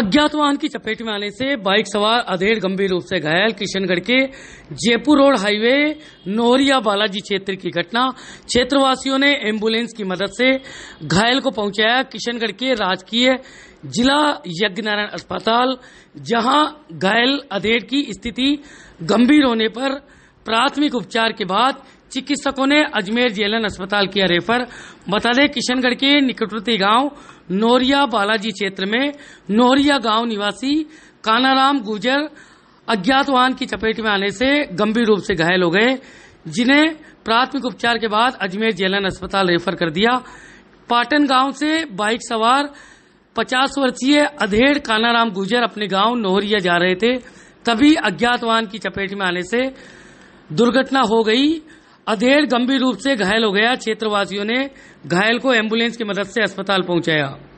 अज्ञात वाहन की चपेट में आने से बाइक सवार अधेड़ गंभीर रूप से घायल किशनगढ़ के जयपुर रोड हाईवे नोहरिया बालाजी क्षेत्र की घटना क्षेत्रवासियों ने एम्बुलेंस की मदद से घायल को पहुंचाया किशनगढ़ के राजकीय जिला यज्ञनारायण अस्पताल जहां घायल अधेड़ की स्थिति गंभीर होने पर प्राथमिक उपचार के बाद चिकित्सकों ने अजमेर जेलन अस्पताल किया रेफर बता दें किशनगढ़ के निकटवर्ती गांव नोरिया बालाजी क्षेत्र में नोरिया गांव निवासी कानाराम गुजर अज्ञात वाहन की चपेट में आने से गंभीर रूप से घायल हो गए जिन्हें प्राथमिक उपचार के बाद अजमेर जेलन अस्पताल रेफर कर दिया पाटन गांव से बाइक सवार 50 वर्षीय अधेड़ कानाराम गुजर अपने गांव नोहरिया जा रहे थे तभी अज्ञात वाहन की चपेट में आने से दुर्घटना हो गई अधेड़ गंभीर रूप से घायल हो गया क्षेत्रवासियों ने घायल को एम्बुलेंस की मदद से अस्पताल पहुंचाया